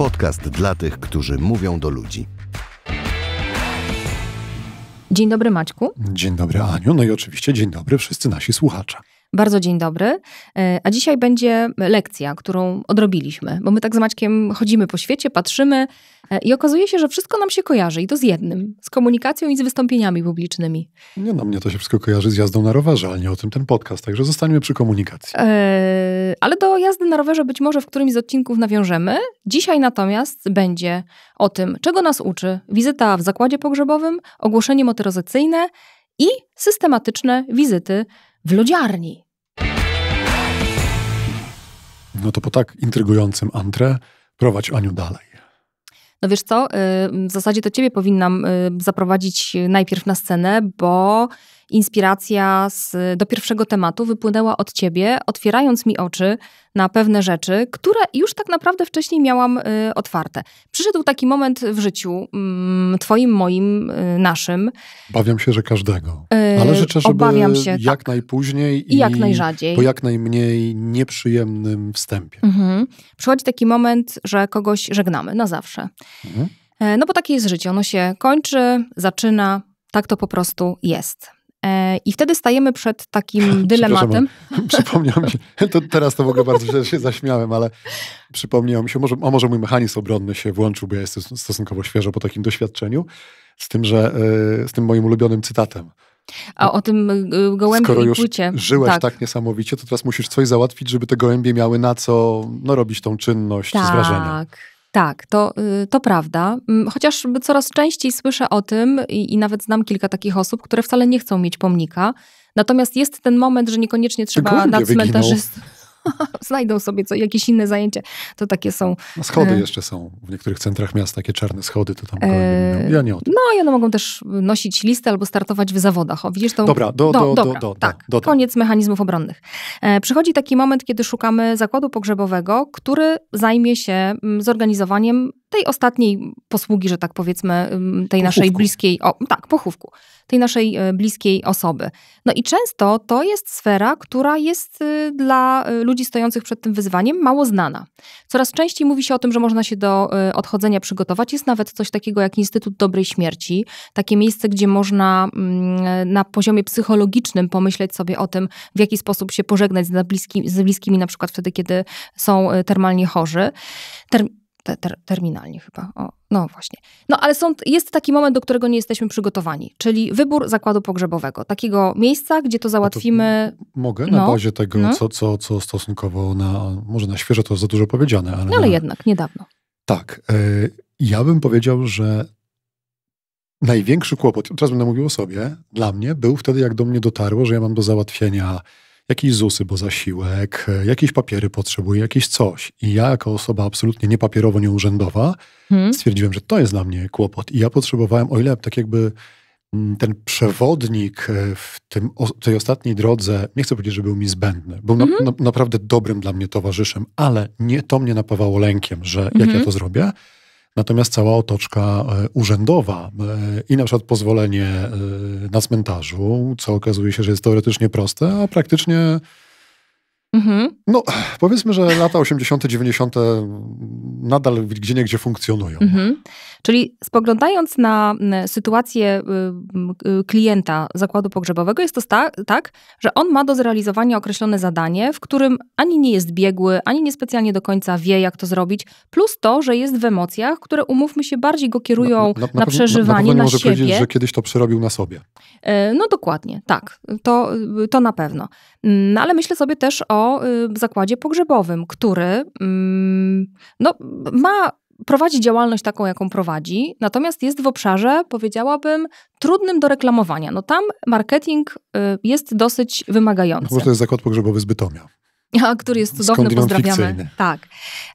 Podcast dla tych, którzy mówią do ludzi. Dzień dobry, Maćku. Dzień dobry, Aniu. No i oczywiście dzień dobry wszyscy nasi słuchacze. Bardzo dzień dobry. E, a dzisiaj będzie lekcja, którą odrobiliśmy, bo my tak z Maćkiem chodzimy po świecie, patrzymy e, i okazuje się, że wszystko nam się kojarzy i to z jednym, z komunikacją i z wystąpieniami publicznymi. Nie, na no, mnie to się wszystko kojarzy z jazdą na rowerze, ale nie o tym ten podcast, także zostaniemy przy komunikacji. E, ale do jazdy na rowerze być może w którymś z odcinków nawiążemy. Dzisiaj natomiast będzie o tym, czego nas uczy wizyta w zakładzie pogrzebowym, ogłoszenie motoryzacyjne i systematyczne wizyty w lodziarni. No to po tak intrygującym antre prowadź Aniu dalej. No wiesz co, y, w zasadzie to ciebie powinnam y, zaprowadzić najpierw na scenę, bo inspiracja z, do pierwszego tematu wypłynęła od ciebie, otwierając mi oczy na pewne rzeczy, które już tak naprawdę wcześniej miałam y, otwarte. Przyszedł taki moment w życiu, y, twoim, moim, y, naszym. Obawiam się, że każdego. Y, Ale życzę, żeby obawiam się, tak. jak tak. najpóźniej i, i, jak najrzadziej. Po jak najmniej nieprzyjemnym wstępie. Mhm. Przychodzi taki moment, że kogoś żegnamy na zawsze. Mhm. E, no bo takie jest życie. Ono się kończy, zaczyna, tak to po prostu jest. E, I wtedy stajemy przed takim dylematem. Przypomniał mi się, to teraz to w ogóle bardzo się zaśmiałem, ale przypomniał mi się, może, a może mój mechanizm obronny się włączył, bo ja jestem stosunkowo świeżo po takim doświadczeniu, z tym, że e, z tym moim ulubionym cytatem. A o tym e, gołębiu Skoro już płycie. żyłeś tak. tak. niesamowicie, to teraz musisz coś załatwić, żeby te gołębie miały na co no, robić tą czynność tak. z wrażenia. Tak, tak, to, y, to prawda. Mm, chociaż coraz częściej słyszę o tym i, i, nawet znam kilka takich osób, które wcale nie chcą mieć pomnika. Natomiast jest ten moment, że niekoniecznie trzeba na cmentarzystę. znajdą sobie co, jakieś inne zajęcie. To takie są. No schody e, jeszcze są. W niektórych centrach miast takie czarne schody, to tam e... ja nie o tym. No i one mogą też nosić listy albo startować w zawodach. O, widzisz to? Dobra, do, do, do, do, tak, koniec mechanizmów obronnych. E, przychodzi taki moment, kiedy szukamy zakładu pogrzebowego, który zajmie się mm, zorganizowaniem tej ostatniej posługi, że tak powiedzmy, tej pochówku. naszej bliskiej, o, tak, pochówku, tej naszej y, bliskiej osoby. No i często to jest sfera, która jest y, dla y, ludzi stojących przed tym wyzwaniem mało znana. Coraz częściej mówi się o tym, że można się do odchodzenia przygotować. Jest nawet coś takiego jak Instytut Dobrej Śmierci, takie miejsce, gdzie można mm, na poziomie psychologicznym pomyśleć sobie o tym, w jaki sposób się pożegnać z, bliskimi, z bliskimi, na przykład wtedy, kiedy są termalnie chorzy ter, terminalnie chyba. O, no właśnie. No ale są, jest taki moment, do którego nie jesteśmy przygotowani, czyli wybór zakładu pogrzebowego, takiego miejsca, gdzie to no załatwimy. to mogę no. na bazie tego, no. co, co, co stosunkowo na, może na świeżo to za dużo powiedziane, ale. No ale na... jednak, niedawno. Tak. Y, ja bym powiedział, że największy kłopot, teraz będę mówił o sobie, dla mnie był wtedy, jak do mnie dotarło, że ja mam do załatwienia jakieś ZUSy, bo zasiłek, e, jakieś papiery potrzebuję, jakieś coś. I ja jako osoba absolutnie niepapierowo nieurzędowa hmm. stwierdziłem, że to jest dla mnie kłopot. I ja potrzebowałem, o ile tak jakby mm, ten przewodnik e, w tym, o, tej ostatniej drodze, nie chcę powiedzieć, że był mi zbędny. Był mm -hmm. na, mhm. na, naprawdę dobrym dla mnie towarzyszem, ale nie, to mnie napawało lękiem, że jak mm -hmm. ja mhm. to zrobię, Natomiast cała otoczka e, urzędowa e, i na przykład pozwolenie e, na cmentarzu, co okazuje się, że jest teoretycznie proste, a praktycznie. Mhm. No, powiedzmy, że lata 80., 90 nadal gdzie gdzie funkcjonują. Mhm. Czyli spoglądając na mm, sytuację y, mm, y, klienta zakładu pogrzebowego, jest to tak, że on ma do zrealizowania określone zadanie, w którym ani nie jest biegły, ani niespecjalnie do końca wie, jak to zrobić, plus to, że jest w emocjach, które umówmy się bardziej go kierują na, na, na, na przeżywanie, na, na siebie. powiedzieć, że kiedyś to przerobił na sobie. E, no dokładnie, tak. To, y, to na pewno. Mm, no ale myślę sobie też o zakładzie pogrzebowym, który no, ma prowadzi działalność taką, jaką prowadzi, natomiast jest w obszarze, powiedziałabym, trudnym do reklamowania. No tam marketing y, jest dosyć wymagający. Może no to jest zakład pogrzebowy z Bytomia. A, który jest cudowny, pozdrawiamy. Fikcyjny. Tak,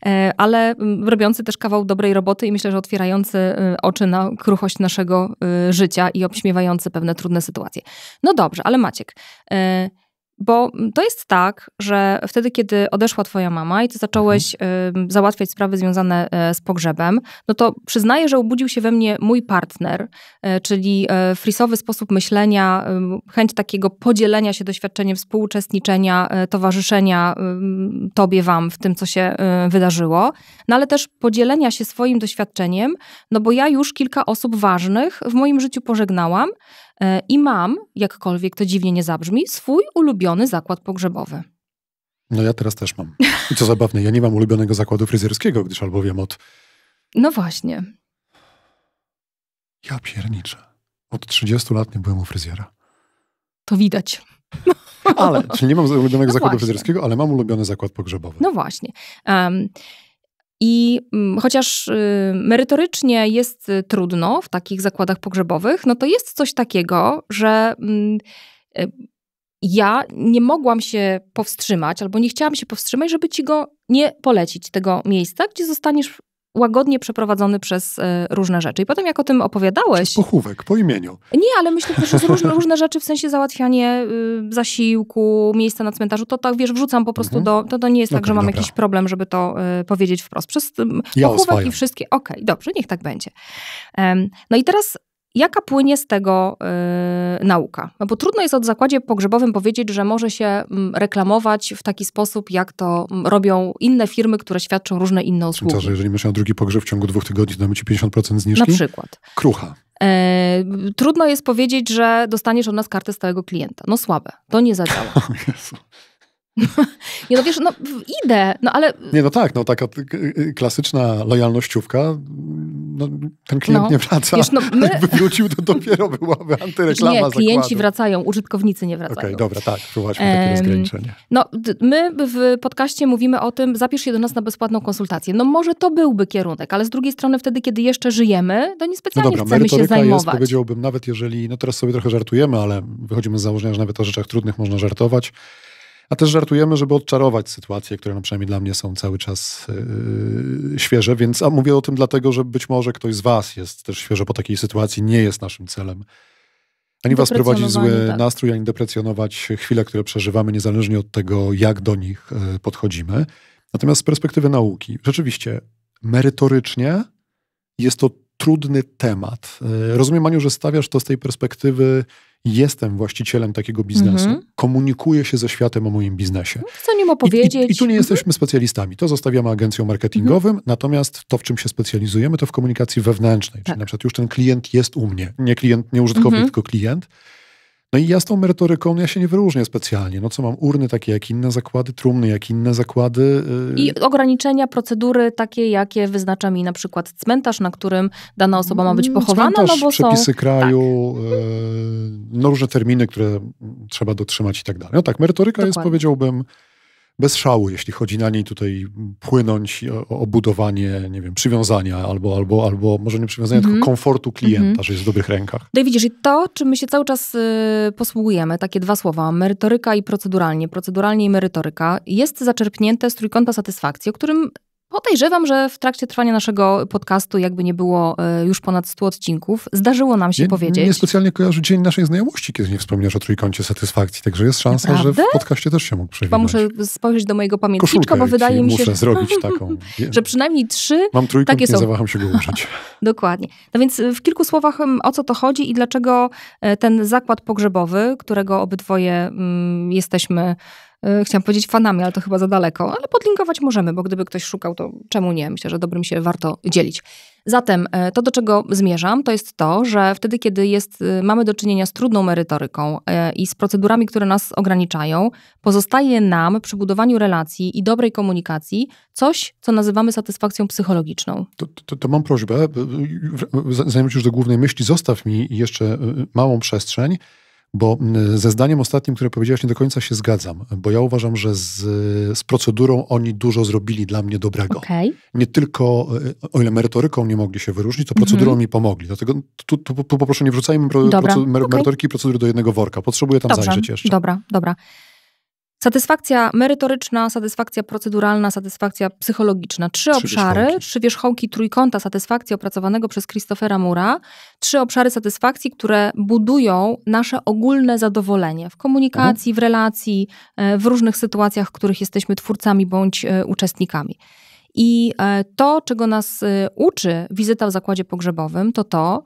e, ale mm, robiący też kawał dobrej roboty i myślę, że otwierający y, oczy na kruchość naszego y, życia i obśmiewający pewne trudne sytuacje. No dobrze, ale Maciek, e, bo to jest tak, że wtedy, kiedy odeszła twoja mama i ty zacząłeś mhm. y, załatwiać sprawy związane y, z pogrzebem, no to przyznaję, że obudził się we mnie mój partner, y, czyli e, frisowy sposób myślenia, chęć takiego podzielenia się doświadczeniem współuczestniczenia, towarzyszenia tobie, wam w tym, co się wydarzyło, no ale też podzielenia się swoim doświadczeniem, no bo ja już kilka osób ważnych w moim życiu pożegnałam, E, I mam, jakkolwiek to dziwnie nie zabrzmi, swój ulubiony zakład pogrzebowy. No ja teraz też mam. I co zabawne, ja nie mam ulubionego zakładu fryzjerskiego, gdyż albowiem od... No właśnie. Ja pierniczę. Od 30 lat nie byłem u fryzjera. To widać. Ale, czyli nie mam ulubionego no zakładu właśnie. fryzjerskiego, ale mam ulubiony zakład pogrzebowy. No właśnie. Um, i mm, chociaż y, merytorycznie jest y, trudno w takich zakładach pogrzebowych, no to jest coś takiego, że mm, y, ja nie mogłam się powstrzymać albo nie chciałam się powstrzymać, żeby ci go nie polecić, tego miejsca, gdzie zostaniesz łagodnie przeprowadzony przez e, różne rzeczy. I potem jak o tym opowiadałeś... Przez pochówek, po imieniu. Nie, ale myślę też, że różne, różne rzeczy w sensie załatwianie y, zasiłku, miejsca na cmentarzu, to tak, wiesz, wrzucam po prostu mhm. do... To, to nie jest okay, no tak, że tak, mam dobra. jakiś problem, żeby to e, powiedzieć wprost. Przez ja pochówek oswajam. i wszystkie... Okej, okay, dobrze, niech tak będzie. Um, no i teraz Jaka płynie z tego y, nauka? No bo trudno jest od zakładzie pogrzebowym powiedzieć, że może się mm, reklamować w taki sposób, jak to mm, robią inne firmy, które świadczą różne inne usługi. Co, że jeżeli masz na drugi pogrzeb w ciągu dwóch tygodni, to damy ci 50% zniżki? Na przykład. Krucha. E, trudno jest powiedzieć, że dostaniesz od nas kartę stałego klienta. No słabe, to nie zadziała. Nie no wiesz, no idę, no ale... Nie no tak, no taka klasyczna lojalnościówka no, ten klient no. nie wraca. Wiesz, no, my... Jakby wrócił, to dopiero byłaby antyreklama Nie, klienci zakładu. wracają, użytkownicy nie wracają. Okej, okay, dobra, tak, czuwaśmy ehm, takie rozgraniczenie. No, my w podcaście mówimy o tym, zapisz się do nas na bezpłatną konsultację. No może to byłby kierunek, ale z drugiej strony wtedy, kiedy jeszcze żyjemy, to niespecjalnie no dobra, chcemy się zajmować. Jest, powiedziałbym, nawet jeżeli, no teraz sobie trochę żartujemy, ale wychodzimy z założenia, że nawet o rzeczach trudnych można żartować a też żartujemy, żeby odczarować sytuacje, które no przynajmniej dla mnie są cały czas yy, świeże, więc a mówię o tym dlatego, że być może ktoś z was jest też świeżo po takiej sytuacji, nie jest naszym celem. Ani was prowadzić zły tak. nastrój, ani deprecjonować chwile, które przeżywamy, niezależnie od tego, jak do nich e, podchodzimy. Natomiast z perspektywy nauki, rzeczywiście, merytorycznie jest to trudny temat. E, rozumiem, Maniu, że stawiasz to z tej perspektywy jestem właścicielem takiego biznesu, mm -hmm. komunikuję się ze światem o moim biznesie. No, Chcę nim opowiedzieć. I, i, i tu nie mhm. jesteśmy mm -hmm. specjalistami. To zostawiamy agencjom marketingowym, mm -hmm. natomiast to, w czym się specjalizujemy, to w komunikacji wewnętrznej. Tak. Czyli na przykład już ten klient jest u mnie. Nie klient, nie użytkownik, mhm. tylko klient. No i ja z tą merytoryką no ja się nie wyróżnię specjalnie. No co mam urny takie jak inne zakłady, trumny jak inne zakłady. Y, I ograniczenia procedury takie, jakie wyznacza mi na przykład cmentarz, na którym dana osoba ma być mm, pochowana. No cmentarz, no bo przepisy są... Tak. kraju, tak. no różne terminy, które trzeba dotrzymać i tak dalej. No tak, merytoryka Dokładnie. jest powiedziałbym bez szału, jeśli chodzi na niej tutaj płynąć o, o budowanie, nie wiem, przywiązania albo, albo, albo może nie przywiązania, mm -hmm. tylko komfortu klienta, mm -hmm. że jest w dobrych rękach. No i widzisz, i to, czym my się cały czas y, posługujemy, takie dwa słowa, merytoryka i proceduralnie, proceduralnie i merytoryka, jest zaczerpnięte z trójkąta satysfakcji, o którym Podejrzewam, że w trakcie trwania naszego podcastu, jakby nie było e, już ponad 100 odcinków, zdarzyło nam się nie, powiedzieć. Nie specjalnie kojarzy dzień naszej znajomości, kiedy nie wspominasz o trójkącie satysfakcji, także jest szansa, Naprawdę? że w podcaście też się mógł przewidzieć. Chyba muszę spojrzeć do mojego pamiętniczka, bo wydaje mi się, muszę że... zrobić taką, że przynajmniej trzy Mam trójkąt, takie są. nie zawaham się go użyć. Dokładnie. No więc e, w kilku słowach o co to chodzi i dlaczego e, ten zakład pogrzebowy, którego obydwoje mm, jesteśmy E, chciałam powiedzieć fanami, ale to chyba za daleko, ale podlinkować możemy, bo gdyby ktoś szukał, to czemu nie? Myślę, że dobrym się warto dzielić. Zatem e, to, do czego zmierzam, to jest to, że wtedy, kiedy jest, e, mamy do czynienia z trudną merytoryką i z procedurami, które nas ograniczają, pozostaje nam przy budowaniu relacji i dobrej komunikacji coś, co nazywamy satysfakcją psychologiczną. To, to, to mam prośbę, zanim już do głównej myśli, zostaw mi jeszcze małą przestrzeń bo ze zdaniem ostatnim, które powiedziałeś, nie do końca się zgadzam, bo ja uważam, że z, z procedurą oni dużo zrobili dla mnie dobrego. Okay. Nie tylko, e, o ile merytoryką nie mogli się wyróżnić, to mhm. procedurą mm -hmm. mi pomogli. Dlatego tu, tu, tu po prostu nie wrzucajmy pro, okay. merytoryki i procedury do jednego worka. Potrzebuję tam zajrzeć jeszcze. Dobra, dobra. Satysfakcja merytoryczna, satysfakcja proceduralna, satysfakcja psychologiczna. Trzy, trzy obszary, wierzchołki. trzy wierzchołki trójkąta satysfakcji opracowanego przez Christophera Mura. Trzy obszary satysfakcji, które budują nasze ogólne zadowolenie w komunikacji, mhm. w relacji, e, w różnych sytuacjach, w których jesteśmy twórcami bądź e, uczestnikami. I e, to, czego nas uczy wizyta w zakładzie pogrzebowym, to to,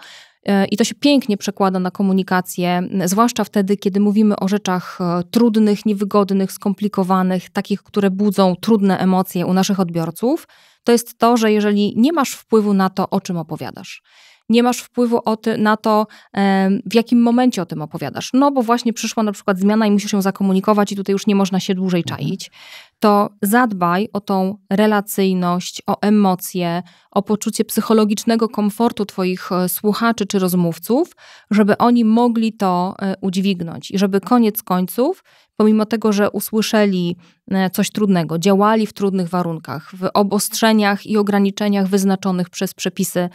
E, I to się pięknie przekłada na komunikację, zwłaszcza wtedy, kiedy mówimy o rzeczach e, trudnych, niewygodnych, skomplikowanych, takich, które budzą trudne emocje u naszych odbiorców. To jest to, że jeżeli nie masz wpływu na to, o czym opowiadasz, nie masz wpływu na to, e, w jakim momencie o tym opowiadasz. No bo właśnie przyszła na przykład zmiana i musisz ją zakomunikować, i tutaj już nie można się dłużej mhm. czaić to zadbaj o tą relacyjność, o emocje, o poczucie psychologicznego komfortu Twoich e, słuchaczy czy rozmówców, żeby oni mogli to e, udźwignąć i żeby koniec końców, pomimo tego, że usłyszeli e, coś trudnego, działali w trudnych warunkach, w obostrzeniach i ograniczeniach wyznaczonych przez przepisy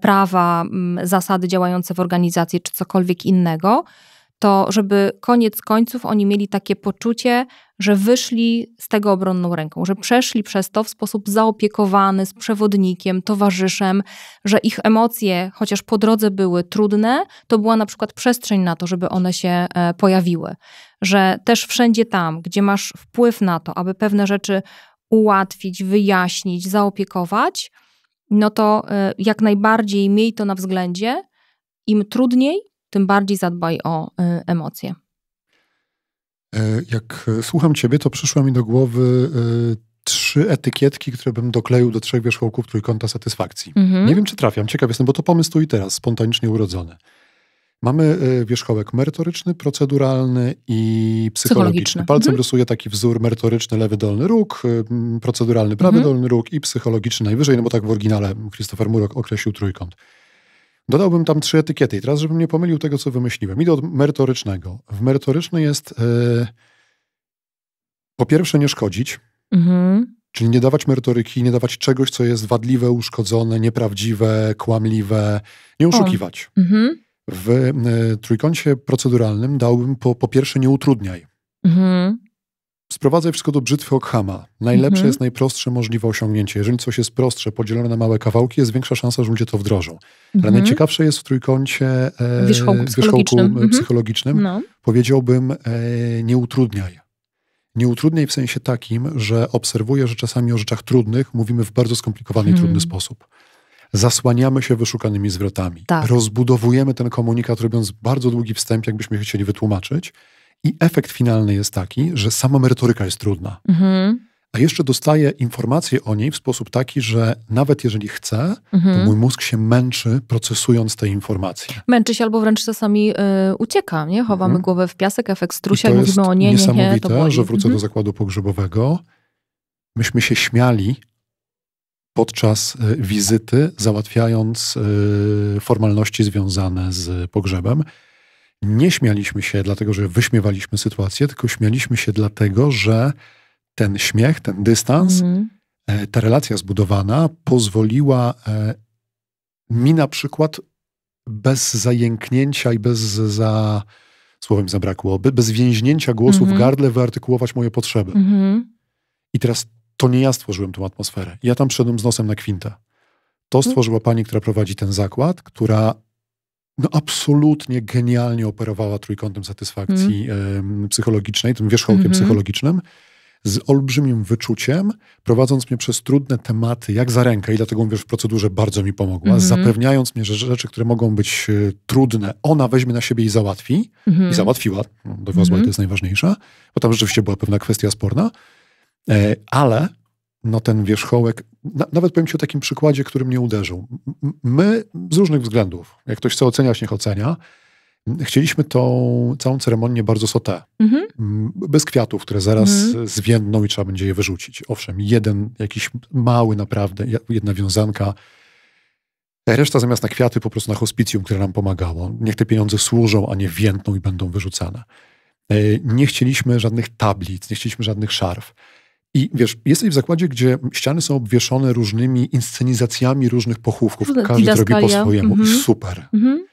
prawa, zasady działające w organizacji czy cokolwiek innego, to żeby koniec końców oni mieli takie poczucie, że wyszli z tego obronną ręką, że przeszli przez to w sposób zaopiekowany, z przewodnikiem, towarzyszem, że ich emocje, chociaż po drodze były trudne, to była na przykład przestrzeń na to, żeby one się e, pojawiły. Że też wszędzie tam, gdzie masz wpływ na to, aby pewne rzeczy ułatwić, wyjaśnić, zaopiekować, no to e, jak najbardziej miej to na względzie. Im trudniej, tym bardziej zadbaj o y, emocje. E, jak e, słucham Ciebie, to przyszła mi do głowy e, trzy etykietki, które bym dokleił do trzech wierzchołków trójkąta satysfakcji. Mhm. Nie wiem, czy trafiam. Ciekaw jestem, bo to pomysł tu i teraz, spontanicznie urodzony. Mamy wierzchołek merytoryczny, proceduralny i psychologiczny. psychologiczny. Palcem mhm. rysuję taki wzór merytoryczny, lewy dolny róg, proceduralny, prawy mhm. dolny róg i psychologiczny najwyżej, no bo tak w oryginale Christopher Murok określił trójkąt. Dodałbym tam trzy etykiety i teraz, żebym nie pomylił tego, co wymyśliłem. Idę od merytorycznego. W merytoryczny jest yy, po pierwsze nie szkodzić, mhm. czyli nie dawać merytoryki, nie dawać czegoś, co jest wadliwe, uszkodzone, nieprawdziwe, kłamliwe, nie oszukiwać. Mhm. W y, trójkącie proceduralnym dałbym po, po pierwsze nie utrudniaj. Mhm. Sprowadzaj wszystko do brzytwy Okhama. Najlepsze mhm. jest najprostsze możliwe osiągnięcie. Jeżeli coś jest prostsze, podzielone na małe kawałki, jest większa szansa, że ludzie to wdrożą. Mhm. Ale najciekawsze jest w trójkącie e, wierzchołku psychologicznym. E, mhm. psychologicznym. No. Powiedziałbym, e, nie utrudniaj. Nie utrudniaj w sensie takim, że obserwuję, że czasami o rzeczach trudnych mówimy w bardzo skomplikowany i trudny hmm. sposób. Zasłaniamy się wyszukanymi zwrotami. Tak. Rozbudowujemy ten komunikat, robiąc bardzo długi wstęp, jakbyśmy chcieli wytłumaczyć i efekt finalny jest taki, że sama merytoryka jest trudna. Mhm. A jeszcze dostaję informacje o niej w sposób taki, że nawet jeżeli chcę, mhm. to mój mózg się męczy procesując te informacje. Męczy się albo wręcz czasami y, ucieka, nie? Chowamy mhm. głowę w piasek, efekt strusia i, to i mówimy o nie, niesamowite, nie, to że wrócę do mhm. zakładu pogrzebowego. Myśmy się śmiali podczas y, wizyty, załatwiając y, formalności związane z pogrzebem nie śmialiśmy się dlatego, że wyśmiewaliśmy sytuację, tylko śmialiśmy się dlatego, że ten śmiech, ten dystans, mhm. E, ta relacja zbudowana pozwoliła e, mi na przykład bez zajęknięcia i bez za, słowem zabrakło, bez więźnięcia głosu mhm. w gardle wyartykułować moje potrzeby. Mhm. I teraz to nie ja stworzyłem tą atmosferę. Ja tam przyszedłem z nosem na kwintę. To mhm. stworzyła pani, która prowadzi ten zakład, która no absolutnie genialnie operowała trójkątem satysfakcji mm. psychologicznej, tym wierzchołkiem mm -hmm. psychologicznym, z olbrzymim wyczuciem, prowadząc mnie przez trudne tematy, jak za rękę, i dlatego wiesz, w procedurze bardzo mi pomogła, mm -hmm. zapewniając mnie, że rzeczy, które mogą być e, trudne, ona weźmie na siebie i załatwi. Mm -hmm. I załatwiła, no, dowiozła, mm -hmm. to jest najważniejsze, bo tam rzeczywiście była pewna kwestia sporna, e, ale na ten wierzchołek. Na, nawet powiem Ci o takim przykładzie, który mnie uderzył. My z różnych względów, jak ktoś chce oceniać, niech ocenia, chcieliśmy tą całą ceremonię bardzo sotę. Mhm. Bez kwiatów, które zaraz mhm. zwiędną i trzeba będzie je wyrzucić. Owszem, jeden jakiś mały naprawdę, jedna wiązanka, Reszta zamiast na kwiaty po prostu na hospicjum, które nam pomagało. Niech te pieniądze służą, a nie więtną i będą wyrzucane. E, nie chcieliśmy żadnych tablic, nie chcieliśmy żadnych szarf. I wiesz, jesteś w zakładzie, gdzie ściany są obwieszone różnymi inscenizacjami różnych pochówków. Każdy zrobi robi po swojemu. Mm Super. Mhm.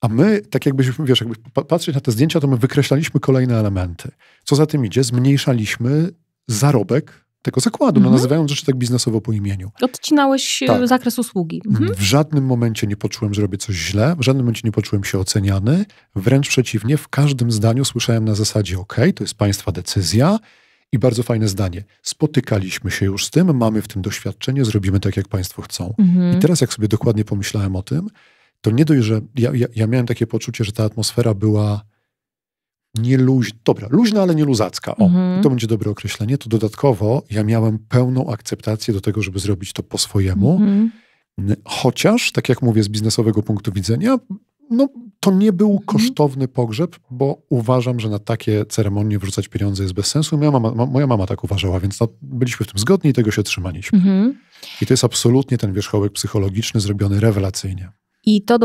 A my, tak jakbyśmy, wiesz, jakby patrzeć na te zdjęcia, to my wykreślaliśmy kolejne elementy. Co za tym idzie, zmniejszaliśmy zarobek tego zakładu, no mhm. nazywając rzeczy tak biznesowo po imieniu. Odcinałeś e, tak. zakres usługi. Mhm. W żadnym momencie nie poczułem, że robię coś źle, w żadnym momencie nie poczułem się oceniany, wręcz przeciwnie, w każdym zdaniu słyszałem na zasadzie, ok, to jest państwa decyzja, i bardzo fajne zdanie. Spotykaliśmy się już z tym, mamy w tym doświadczenie, zrobimy tak, jak Państwo chcą. Mhm. I teraz, jak sobie dokładnie pomyślałem o tym, to nie dość, że ja, ja, ja miałem takie poczucie, że ta atmosfera była nie dobra, luźna, ale nie O, mhm. to będzie dobre określenie. To dodatkowo ja miałem pełną akceptację do tego, żeby zrobić to po swojemu. Mhm. Chociaż, tak jak mówię, z biznesowego punktu widzenia, no, to nie był mhm. kosztowny pogrzeb, bo uważam, że na takie ceremonie wrzucać pieniądze jest bez sensu. Moja mama, moja mama tak uważała, więc no, byliśmy w tym zgodni i tego się trzymaliśmy. Mhm. I to jest absolutnie ten wierzchołek psychologiczny zrobiony rewelacyjnie. I to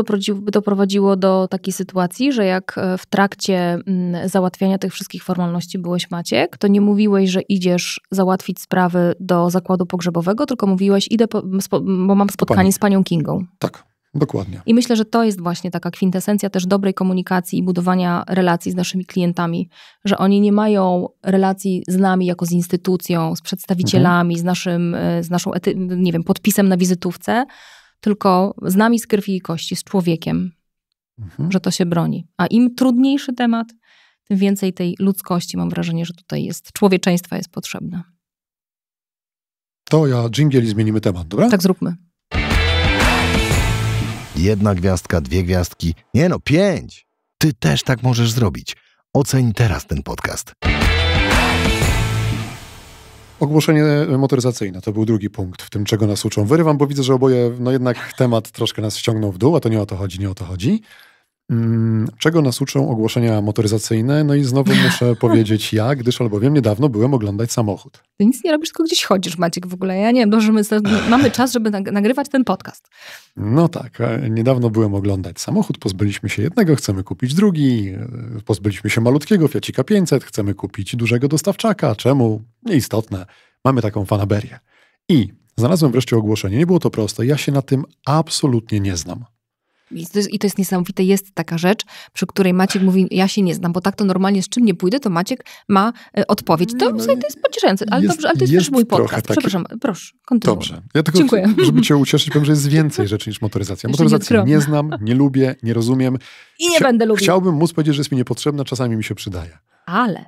doprowadziło do takiej sytuacji, że jak e, w trakcie mm, załatwiania tych wszystkich formalności byłeś Maciek, to nie mówiłeś, że idziesz załatwić sprawy do zakładu pogrzebowego, tylko mówiłeś, idę, po, bo mam spotkanie Pani. z panią Kingą. Tak. Dokładnie. I myślę, że to jest właśnie taka kwintesencja też dobrej komunikacji i budowania relacji z naszymi klientami, że oni nie mają relacji z nami jako z instytucją, z przedstawicielami, mhm. z naszym, e, z naszą, nie wiem, podpisem na wizytówce, tylko z nami z krwi i kości, z człowiekiem, mhm. że to się broni. A im trudniejszy temat, tym więcej tej ludzkości, mam wrażenie, że tutaj jest, człowieczeństwa jest potrzebne. To ja dżingiel i zmienimy temat, dobra? Tak zróbmy. Jedna gwiazdka, dwie gwiazdki. Nie no, pięć! Ty też tak możesz zrobić. Oceń teraz ten podcast. Ogłoszenie motoryzacyjne to był drugi punkt w tym, czego nas uczą. Wyrywam, bo widzę, że oboje, no jednak temat troszkę nas wciągnął w dół, a to nie o to chodzi, nie o to chodzi. Mm, czego nas uczą ogłoszenia motoryzacyjne? No i znowu muszę powiedzieć ja, gdyż albowiem niedawno byłem oglądać samochód. Ty nic nie robisz, tylko gdzieś chodzisz, Maciek, w ogóle. Ja nie wiem, dobrze, my mamy czas, żeby nagrywać ten podcast. No tak, e, niedawno byłem oglądać samochód, pozbyliśmy się jednego, chcemy kupić drugi, e, pozbyliśmy się malutkiego Fiacika 500, chcemy kupić dużego dostawczaka, czemu? Nieistotne, mamy taką fanaberię. I znalazłem wreszcie ogłoszenie, nie było to proste, ja się na tym absolutnie nie znam. I to, jest, I to, jest, niesamowite, jest taka rzecz, przy której Maciek mówi, ja się nie znam, bo tak to normalnie z czym nie pójdę, to Maciek ma e, odpowiedź. To, no, to no jest pocieszające, ale, jest, dobrze, ale to jest, jest też mój podcast. Taki... Przepraszam, proszę, kontynuuj. Dobrze, ja tylko, Dziękuję. żeby cię ucieszyć, powiem, że jest więcej rzeczy niż motoryzacja. Motoryzacji nie, nie znam, nie lubię, nie rozumiem. I nie Chcia będę lubił. Chciałbym móc powiedzieć, że jest mi niepotrzebna, czasami mi się przydaje. Ale,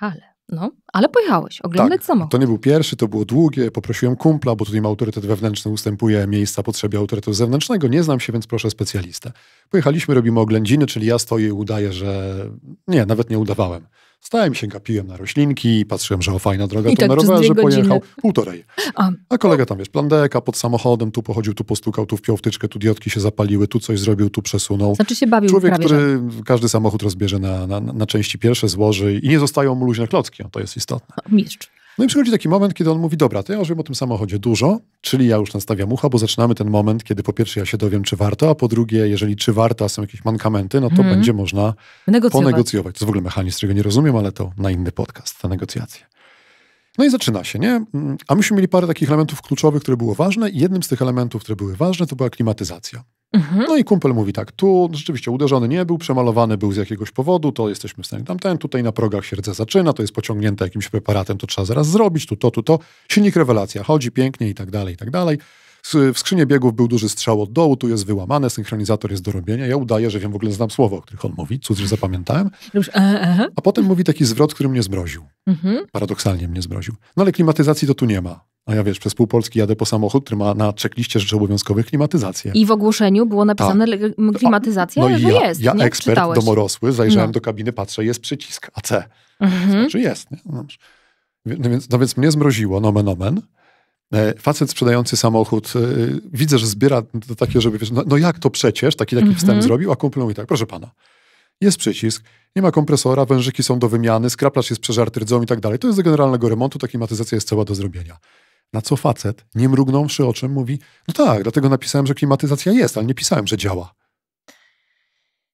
ale. No, ale pojechałeś, oglądać tak, samochód. To nie był pierwszy, to było długie. Poprosiłem kumpla, bo tutaj ma autorytet wewnętrzny, ustępuje miejsca potrzebie autorytetu zewnętrznego. Nie znam się, więc proszę specjalistę. Pojechaliśmy, robimy oględziny, czyli ja stoję i udaję, że nie, nawet nie udawałem. Stałem się, kapiłem na roślinki, patrzyłem, że o fajna droga, I to tak na rowerze pojechał. Półtorej. A. A kolega tam, wiesz, plandeka pod samochodem, tu pochodził, tu postukał, tu wpiął wtyczkę, tu diodki się zapaliły, tu coś zrobił, tu przesunął. Znaczy się bawił Człowiek, prawie, który że... każdy samochód rozbierze na, na, na części pierwsze, złoży i nie zostają mu luźne klocki, o, to jest istotne. Mistrz. No i przychodzi taki moment, kiedy on mówi, dobra, to ja już wiem o tym samochodzie dużo, czyli ja już nastawiam ucha, bo zaczynamy ten moment, kiedy po pierwsze ja się dowiem, czy warto, a po drugie, jeżeli czy warto, a są jakieś mankamenty, no to hmm. będzie można negocjować. ponegocjować. To jest w ogóle mechanizm, którego nie rozumiem, ale to na inny podcast, te negocjacje. No i zaczyna się, nie? Mm, a myśmy mieli parę takich elementów kluczowych, które było ważne i jednym z tych elementów, które były ważne, to była klimatyzacja. Mhm. No i kumpel mówi tak, tu rzeczywiście uderzony nie był, przemalowany był z jakiegoś powodu, to jesteśmy w stanie tamten, tutaj na progach się rdza zaczyna, to jest pociągnięte jakimś preparatem, to trzeba zaraz zrobić, tu to, tu to. Silnik rewelacja, chodzi pięknie i tak dalej, i tak dalej. W skrzynie biegów był duży strzał od dołu, tu jest wyłamane, synchronizator jest do robienia. Ja udaję, że wiem, w ogóle znam słowo, o których on mówi, cud, że zapamiętałem. E, e, e. A potem mówi taki zwrot, który mnie zmroził. Mhm. Paradoksalnie mnie zmroził. No ale klimatyzacji to tu nie ma. A ja wiesz, przez pół Polski jadę po samochód, który ma na czekliście rzeczy obowiązkowych klimatyzację. I w ogłoszeniu było napisane Ta. klimatyzacja, A, no, no i ja, jest. Ja, nie? ekspert Czytałeś. domorosły, zajrzałem no. do kabiny, patrzę, jest przycisk AC. Mhm. Znaczy jest. Nie? No, no, więc, no więc mnie zmroziło, nomen omen. E, facet sprzedający samochód, e, widzę, że zbiera takie, żeby wiesz, no, no, jak to przecież, taki taki mhm. wstęp zrobił, a kumpel mówi tak, proszę pana, jest przycisk, nie ma kompresora, wężyki są do wymiany, skraplacz jest przeżarty rdzą i tak dalej. To jest do generalnego remontu, ta klimatyzacja jest cała do zrobienia. Na co facet, nie mrugnąwszy oczem, mówi: No tak, dlatego napisałem, że klimatyzacja jest, ale nie pisałem, że działa.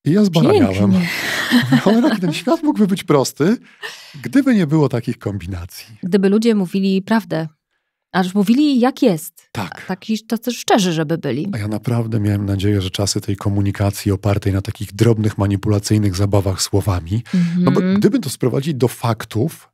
I ja zbaraniałem. Cholera, ten świat mógłby być prosty, gdyby nie było takich kombinacji. Gdyby ludzie mówili prawdę, aż mówili jak jest. Tak. Taki to też szczerzy, żeby byli. A ja naprawdę miałem nadzieję, że czasy tej komunikacji opartej na takich drobnych, manipulacyjnych zabawach słowami, mm -hmm. no bo mhm. gdyby to sprowadzić do faktów,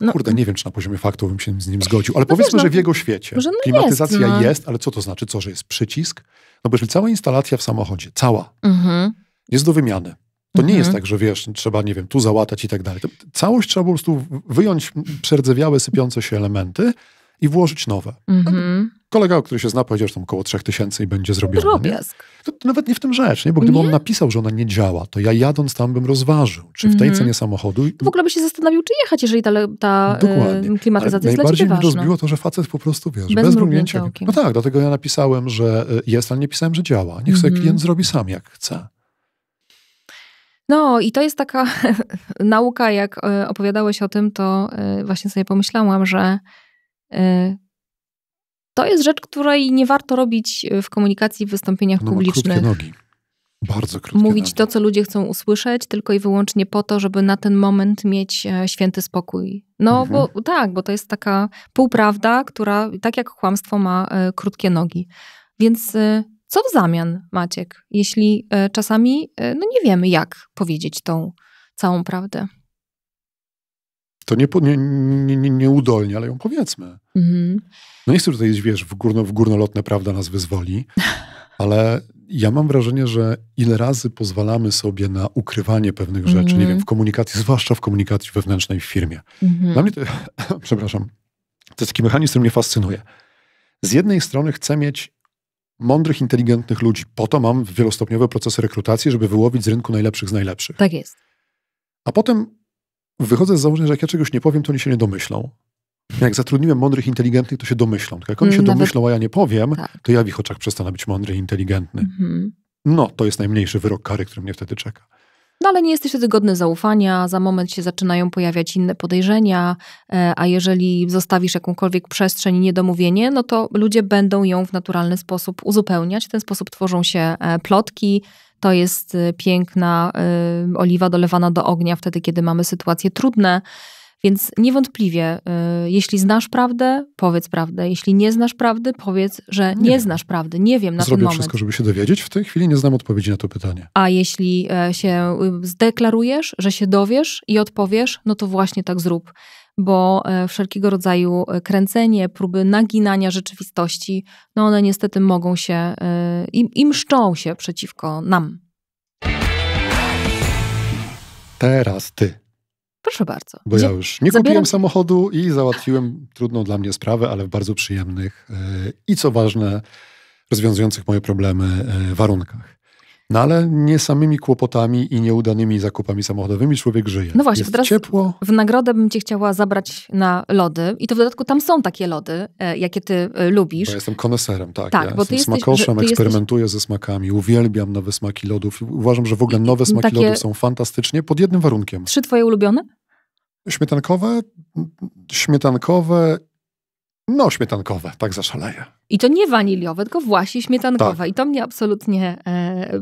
no, Kurde, nie wiem, czy na poziomie faktu bym się z nim no zgodził, ale no powiedzmy, wiesz, no, że w jego świecie no klimatyzacja jest, no. jest, ale co to znaczy? Co, że jest przycisk? No bo jeżeli cała instalacja w samochodzie, cała, mhm. jest do wymiany, to mhm. nie jest mhm. tak, że wiesz, trzeba, nie wiem, tu załatać i tak dalej. To całość trzeba po prostu wyjąć przerdzewiałe, sypiące się elementy i włożyć nowe. Mm-hmm. Kolega, który się zna, powiedział, że tam około 3000 i będzie zrobił. Drobiazg. To, to nawet nie w tym rzecz, nie? bo gdyby nie? on napisał, że ona nie działa, to ja jadąc tam bym rozważył, czy w tej mm-hmm. cenie samochodu... To w ogóle by się zastanowił, czy jechać, jeżeli ta, ta e, klimatyzacja Ale jest najbardziej mnie rozbiło to, że facet po prostu, wiesz, bez, bez mrugnięcia No tak, dlatego ja napisałem, że e, jest, ale nie pisałem, że działa. Niech sobie mm-hmm. klient zrobi sam, jak chce. No i to jest taka nauka, jak e, opowiadałeś o tym, to właśnie sobie pomyślałam, że E, to jest rzecz, której nie warto robić e, w komunikacji, w wystąpieniach no, publicznych. Nogi. Bardzo krótkie Mówić nogi. to, co ludzie chcą usłyszeć, tylko i wyłącznie po to, żeby na ten moment mieć e, święty spokój. No mhm. bo tak, bo to jest taka półprawda, która tak jak kłamstwo ma krótkie nogi. Więc co w zamian, Maciek, jeśli czasami no nie wiemy, jak powiedzieć tą całą prawdę? to nie, nie, nie, nie udolnie, ale ją powiedzmy. Mhm. No nie chcę tutaj iść, wiesz, w, górno, w górnolotne prawda nas wyzwoli, ale ja mam wrażenie, że ile razy pozwalamy sobie na ukrywanie pewnych rzeczy, nie mhm. wiem, w komunikacji, zwłaszcza w komunikacji wewnętrznej w firmie. Mm. Dla mnie to, przepraszam, to jest taki mechanizm, który mnie fascynuje. Z jednej strony chcę mieć mądrych, inteligentnych ludzi. Po to mam wielostopniowe procesy rekrutacji, żeby wyłowić z rynku najlepszych z najlepszych. Tak jest. A potem wychodzę z założenia, że jak ja czegoś nie powiem, to oni się nie domyślą. Jak zatrudniłem mądrych, inteligentnych, to się domyślą. Tak jak oni się mm, Nawet... domyślą, a ja nie powiem, tak. to ja w ich oczach przestanę być mądry i inteligentny. Mhm. No, to jest najmniejszy wyrok kary, który mnie wtedy czeka. No ale nie jesteś wtedy godny zaufania, za moment się zaczynają pojawiać inne podejrzenia, e, a jeżeli zostawisz jakąkolwiek przestrzeń i niedomówienie, no to ludzie będą ją w naturalny sposób uzupełniać. W ten sposób tworzą się e, plotki, to jest y, piękna y, oliwa dolewana do ognia wtedy, kiedy mamy sytuacje trudne. Więc niewątpliwie, y, jeśli znasz prawdę, powiedz prawdę. Jeśli nie znasz prawdy, powiedz, że nie, nie znasz prawdy. Nie wiem na Zrobię ten moment. Zrobię wszystko, żeby się dowiedzieć. W tej chwili nie znam odpowiedzi na to pytanie. A jeśli e, się zdeklarujesz, że się dowiesz i odpowiesz, no to właśnie tak zrób bo e, wszelkiego rodzaju e, kręcenie, próby naginania rzeczywistości, no one niestety mogą się e, i, i mszczą się przeciwko nam. Teraz ty. Proszę bardzo. Bo ja już nie Zabieram... kupiłem samochodu i załatwiłem trudną dla mnie sprawę, ale w bardzo przyjemnych i co ważne, rozwiązujących moje problemy warunkach. No ale nie samymi kłopotami i nieudanymi zakupami samochodowymi człowiek żyje. No właśnie, Jest teraz ciepło. w nagrodę bym cię chciała zabrać na lody i to w dodatku tam są takie lody, e, jakie ty e, lubisz. Bo ja jestem koneserem, tak. tak ja bo jestem ty smakoszem, jesteś, ty eksperymentuję jesteś... ze smakami, uwielbiam nowe smaki lodów. Uważam, że w ogóle nowe smaki takie... lodów są fantastycznie pod jednym warunkiem. Trzy twoje ulubione? Śmietankowe, śmietankowe no, śmietankowe, tak zaszaleje. I to nie waniliowe, tylko właśnie śmietankowe. Tak. I to mnie absolutnie e,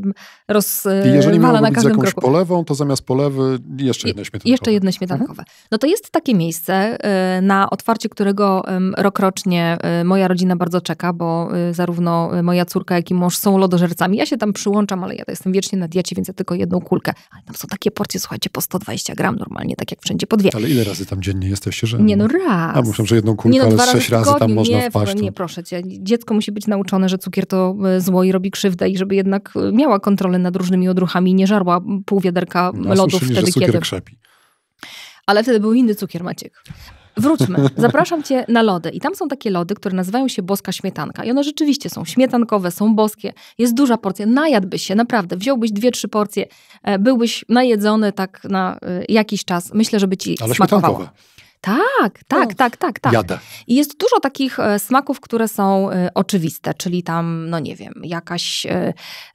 rozwala e, I jeżeli na każdym jakąś polewą, to zamiast polewy jeszcze jedno śmietankowe. Jeszcze jedno mhm. śmietankowe. Mhm. No to jest takie miejsce, e, na otwarcie którego rokrocznie e, moja rodzina bardzo czeka, bo zarówno moja córka, jak i mąż są lodożercami. Ja się tam przyłączam, ale ja jestem wiecznie na diecie, więc ja tylko jedną kulkę. Ale tam są takie porcje, słuchajcie, po 120 gram normalnie, tak jak wszędzie po dwie. Ale ile razy tam dziennie jesteście, że... Nie no raz. A muszę, że jedną kulkę, nie no, ale sześć razy razy tam można nie, wpaść. No. Nie, proszę cię. Dziecko musi być nauczone, że cukier to e, zło i robi krzywdę i żeby jednak e, miała kontrolę nad różnymi odruchami i nie żarła pół wiaderka no, lodów wtedy, że cukier kiedy... krzepi. Ale wtedy był inny cukier, Maciek. Wróćmy. Zapraszam cię na lody. I tam są takie lody, które nazywają się boska śmietanka. I one rzeczywiście są śmietankowe, są boskie. Jest duża porcja. Najadłbyś się, naprawdę. Wziąłbyś dwie, trzy porcje. E, byłbyś najedzony tak na jakiś czas. Myślę, żeby ci Ale smakowało. Śmietankowe. Tak, tak, tak, tak, tak. Jadę. I jest dużo takich e, smaków, które są e, oczywiste, czyli tam, no nie wiem, jakaś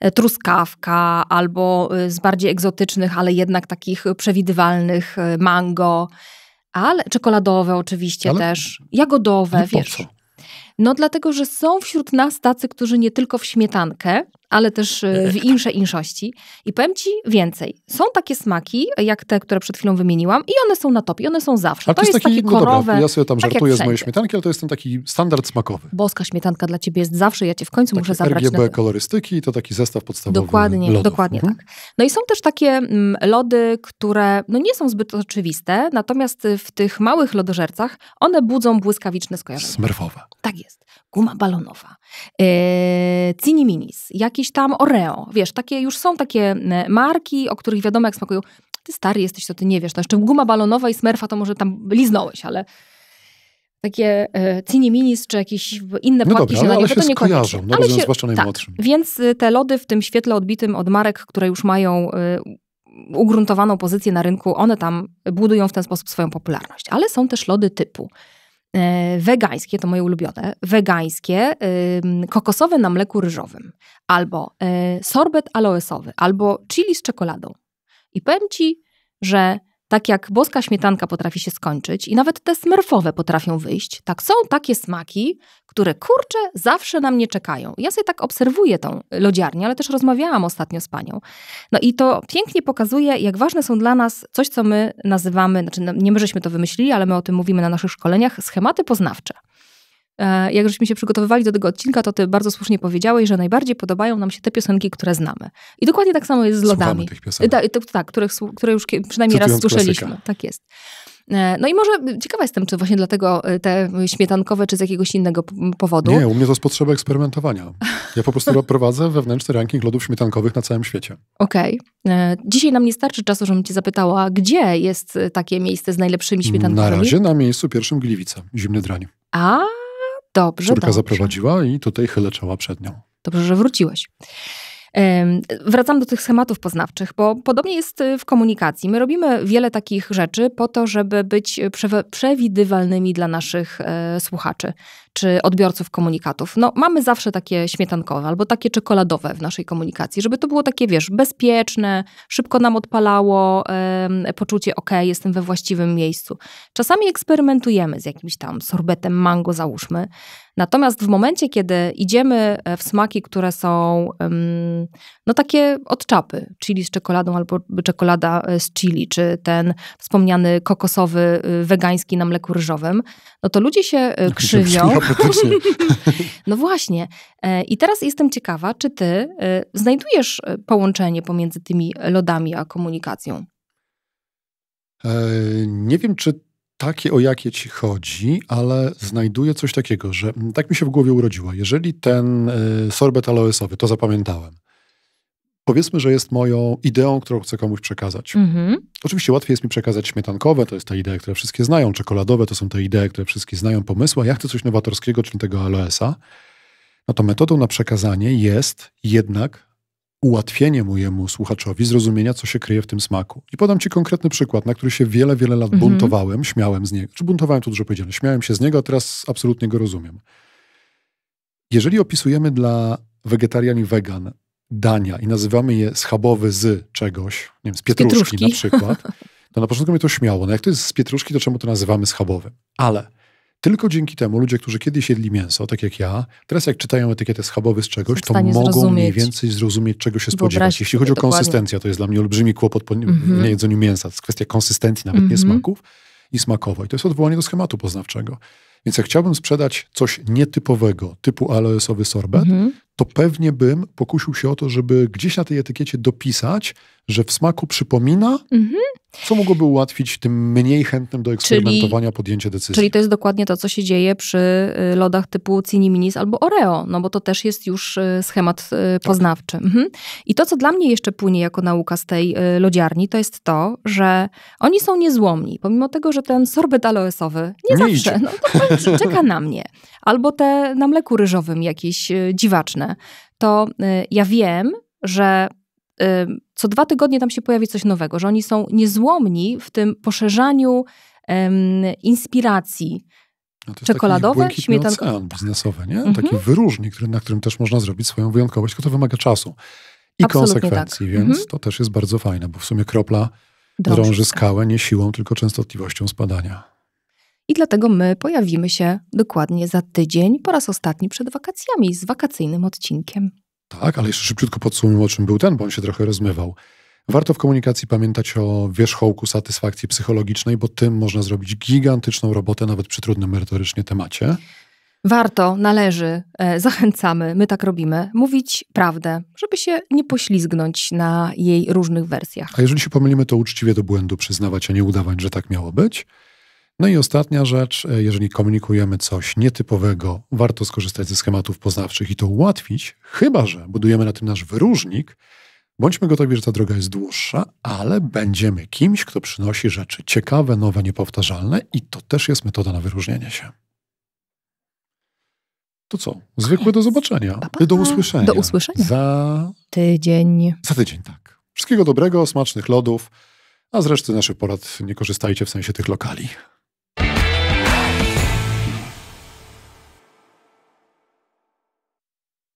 e, truskawka albo z bardziej egzotycznych, ale jednak takich przewidywalnych mango, ale czekoladowe oczywiście ale? też, jagodowe, no wiesz. No dlatego, że są wśród nas tacy, którzy nie tylko w śmietankę, ale też e, w tak. insze inszości. I powiem Ci więcej. Są takie smaki, jak te, które przed chwilą wymieniłam i one są na topie, one są zawsze. Ale to, jest, taki, korowe, no dobra, ja sobie tam tak żartuję z mojej śmietanki, ale to jest ten taki standard smakowy. Boska śmietanka dla Ciebie jest zawsze, ja Cię w końcu tak, muszę zabrać. RGB na... kolorystyki to taki zestaw podstawowy Dokładnie, lodów. dokładnie mhm. tak. No i są też takie mm, lody, które no, nie są zbyt oczywiste, natomiast y, w tych małych lodożercach one budzą błyskawiczne skojarzenia. Smerfowe. Tak jest. Guma balonowa. Yy, ciniminis. Jakie jakiś tam Oreo. Wiesz, takie już są takie e, marki, o których wiadomo jak smakują. Ty stary jesteś, to ty nie wiesz. No jeszcze guma balonowa i smerfa to może tam liznąłeś, ale takie e, cini minis czy jakieś inne no płatki dobra, śniadaniowe, ale to nie kojarzą, no ale no się, zwłaszcza tak. najmłodszym. Tak, więc e, te lody w tym świetle odbitym od marek, które już mają e, ugruntowaną pozycję na rynku, one tam budują w ten sposób swoją popularność. Ale są też lody typu E, wegańskie, to moje ulubione, wegańskie, kokosowe na mleku ryżowym, albo e, sorbet aloesowy, albo chili z czekoladą. I powiem Ci, że tak jak boska śmietanka potrafi się skończyć i nawet te smurfowe potrafią wyjść, tak są takie smaki, które kurczę zawsze na mnie czekają. Ja sobie tak obserwuję tą lodziarnię, ale też rozmawiałam ostatnio z panią. No i to pięknie pokazuje, jak ważne są dla nas coś, co my nazywamy, znaczy no, nie my żeśmy to wymyślili, ale my o tym mówimy na naszych szkoleniach, schematy poznawcze. E, jak żeśmy się przygotowywali do tego odcinka, to ty bardzo słusznie powiedziałeś, że najbardziej podobają nam się te piosenki, które znamy. I dokładnie tak samo jest z lodami. tych e, tak, tak, których, które już przynajmniej Cytując raz słyszeliśmy. Klasyka. Tak jest. E, no i może ciekawa jestem, czy właśnie dlatego te śmietankowe, czy z jakiegoś innego powodu. Nie, u mnie to jest potrzeba eksperymentowania. Ja po prostu prowadzę wewnętrzny ranking lodów śmietankowych na całym świecie. Okej. Okay. Dzisiaj nam nie starczy czasu, żebym cię zapytała, gdzie jest takie miejsce z najlepszymi śmietankowymi? Na razie na miejscu pierwszym Gliwice, Zimny Drań. A, Dobrze, Córka dobrze. zaprowadziła i tutaj chylę czoła przed nią. Dobrze, że wróciłeś. Wracam do tych schematów poznawczych, bo podobnie jest y, w komunikacji. My robimy wiele takich rzeczy po to, żeby być przewidywalnymi dla naszych e, słuchaczy czy odbiorców komunikatów. No, mamy zawsze takie śmietankowe albo takie czekoladowe w naszej komunikacji, żeby to było takie, wiesz, bezpieczne, szybko nam odpalało poczucie, ok, jestem we właściwym miejscu. Czasami eksperymentujemy z jakimś tam sorbetem mango, załóżmy, Natomiast w momencie, kiedy idziemy e, w smaki, które są no takie od czapy, chili z czekoladą albo czekolada e, z chili, czy ten wspomniany kokosowy e, wegański na mleku ryżowym, no to ludzie się krzywią. no właśnie. I teraz jestem ciekawa, czy ty znajdujesz połączenie pomiędzy tymi lodami a komunikacją? Nie wiem, czy takie, o jakie ci chodzi, ale znajduję coś takiego, że mm, tak mi się w głowie urodziło. Jeżeli ten y, sorbet aloesowy, to zapamiętałem, powiedzmy, że jest moją ideą, którą chcę komuś przekazać. Mm-hmm. Oczywiście łatwiej jest mi przekazać śmietankowe, to jest ta idea, które wszystkie znają, czekoladowe to są te idee, które wszystkie znają, pomysły, a ja chcę coś nowatorskiego, czyli tego aloesa. No to metodą na przekazanie jest jednak ułatwienie mojemu słuchaczowi zrozumienia, co się kryje w tym smaku. I podam ci konkretny przykład, na który się wiele, wiele lat mhm. buntowałem, śmiałem z niego. Czy buntowałem, to dużo powiedziane. Śmiałem się z niego, a teraz absolutnie go rozumiem. Jeżeli opisujemy dla wegetarian i wegan dania i nazywamy je schabowy z czegoś, nie wiem, z pietruszki, z pietruszki. na przykład, to na początku mnie to śmiało. No jak to jest z pietruszki, to czemu to nazywamy schabowy? Ale tylko dzięki temu ludzie, którzy kiedyś jedli mięso, tak jak ja, teraz jak czytają etykietę schabowy z czegoś, to mogą zrozumieć. mniej więcej zrozumieć, czego się spodziewać. Jeśli chodzi o konsystencję, to jest dla mnie olbrzymi kłopot po mm -hmm. jedzeniu mięsa. To jest kwestia konsystencji, nawet mm -hmm. nie mhm. smaków i smakowo. I to jest odwołanie do schematu poznawczego. Więc jak chciałbym sprzedać coś nietypowego, typu aloesowy sorbet, mm -hmm. to pewnie bym pokusił się o to, żeby gdzieś na tej etykiecie dopisać, że w smaku przypomina, mm -hmm. co mogłoby ułatwić tym mniej chętnym do eksperymentowania czyli, podjęcie decyzji. Czyli to jest dokładnie to, co się dzieje przy y, lodach typu Ciniminis albo Oreo, no bo to też jest już y, schemat y, tak. poznawczy. Tak. I to, co dla mnie jeszcze płynie jako nauka z tej lodziarni, to jest to, że oni są niezłomni, pomimo tego, że ten sorbet aloesowy nie, nie zawsze no, to czeka na mnie. Albo te na mleku ryżowym jakieś dziwaczne. To ja wiem, że co dwa tygodnie tam się pojawi coś nowego, że oni są niezłomni w tym poszerzaniu inspiracji. No to jest czekoladowe, taki śmietanko. ocean nie? Mhm. Taki wyróżnik, który, na którym też można zrobić swoją wyjątkowość, tylko to wymaga czasu i Absolutnie tak. konsekwencji, tak. więc mhm. to też jest bardzo fajne, bo w sumie kropla drąży skałę nie siłą, tylko częstotliwością spadania. I dlatego my pojawimy się dokładnie za tydzień, po raz ostatni przed wakacjami, z wakacyjnym odcinkiem. Tak, ale jeszcze szybciutko podsumuję, o czym był ten, bo on się trochę rozmywał. Warto w komunikacji pamiętać o wierzchołku satysfakcji psychologicznej, bo tym można zrobić gigantyczną robotę, nawet przy trudnym merytorycznie temacie. Warto, należy, e, zachęcamy, my tak robimy, mówić prawdę, żeby się nie poślizgnąć na jej różnych wersjach. A jeżeli się pomylimy, to uczciwie do błędu przyznawać, a nie udawać, że tak miało być. No i ostatnia rzecz, e, jeżeli komunikujemy coś nietypowego, warto skorzystać ze schematów poznawczych i to ułatwić, chyba że budujemy na tym nasz wyróżnik. Bądźmy gotowi, że ta droga jest dłuższa, ale będziemy kimś, kto przynosi rzeczy ciekawe, nowe, niepowtarzalne i to też jest metoda na wyróżnienie się. To co? Zwykłe do zobaczenia. Pa, pa. Do usłyszenia. Do usłyszenia. Za tydzień. Za tydzień, tak. Wszystkiego dobrego, smacznych lodów, a z reszty naszych porad nie korzystajcie w sensie tych lokali.